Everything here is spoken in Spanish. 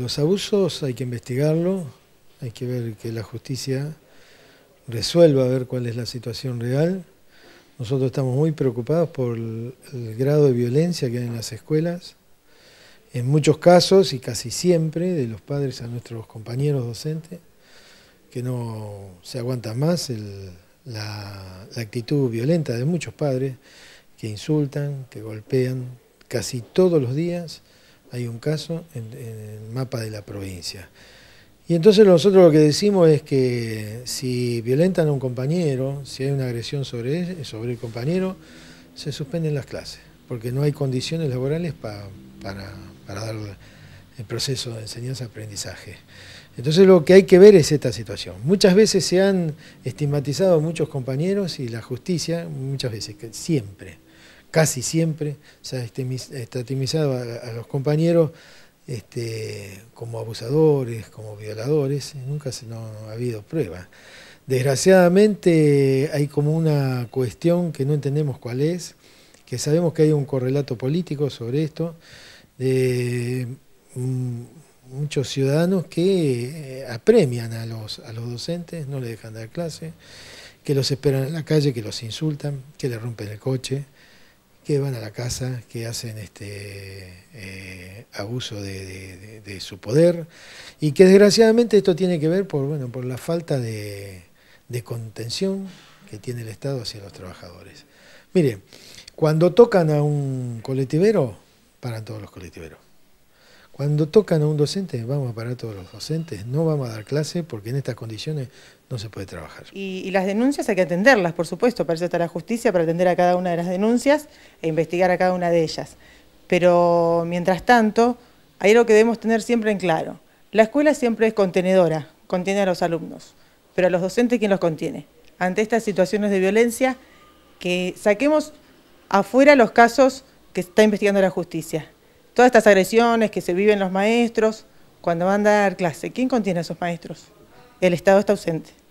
Los abusos hay que investigarlo, hay que ver que la justicia resuelva, a ver cuál es la situación real. Nosotros estamos muy preocupados por el, grado de violencia que hay en las escuelas. En muchos casos y casi siempre de los padres a nuestros compañeros docentes, que no se aguanta más la actitud violenta de muchos padres que insultan, que golpean casi todos los días hay un caso en, el mapa de la provincia. Y entonces nosotros lo que decimos es que si violentan a un compañero, si hay una agresión sobre, sobre el compañero, se suspenden las clases, porque no hay condiciones laborales para, dar el proceso de enseñanza-aprendizaje. Entonces lo que hay que ver es esta situación. Muchas veces se han estigmatizado muchos compañeros y la justicia, muchas veces, siempre, casi siempre se ha estigmatizado a, los compañeros este, como abusadores, como violadores, nunca se, ha habido pruebas. Desgraciadamente hay como una cuestión que no entendemos cuál es, que sabemos que hay un correlato político sobre esto, de mm, muchos ciudadanos que eh, apremian a los, a los docentes, no le dejan dar clase, que los esperan en la calle, que los insultan, que le rompen el coche, que van a la casa, que hacen este eh, abuso de, su poder y que desgraciadamente esto tiene que ver por, bueno, por la falta de, de contención que tiene el Estado hacia los trabajadores. Mire, cuando tocan a un colectivero, paran todos los colectiveros. Cuando tocan a un docente, vamos a parar todos los docentes, no vamos a dar clase porque en estas condiciones no se puede trabajar. Y, las denuncias hay que atenderlas, por supuesto, para eso está la justicia, para atender a cada una de las denuncias e investigar a cada una de ellas. Pero mientras tanto, hay algo que debemos tener siempre en claro. La escuela siempre es contenedora, contiene a los alumnos, pero a los docentes ¿quién los contiene? Ante estas situaciones de violencia, que saquemos afuera los casos que está investigando la justicia todas estas agresiones que se viven los maestros cuando van a dar clase, ¿quién contiene a esos maestros? El Estado está ausente.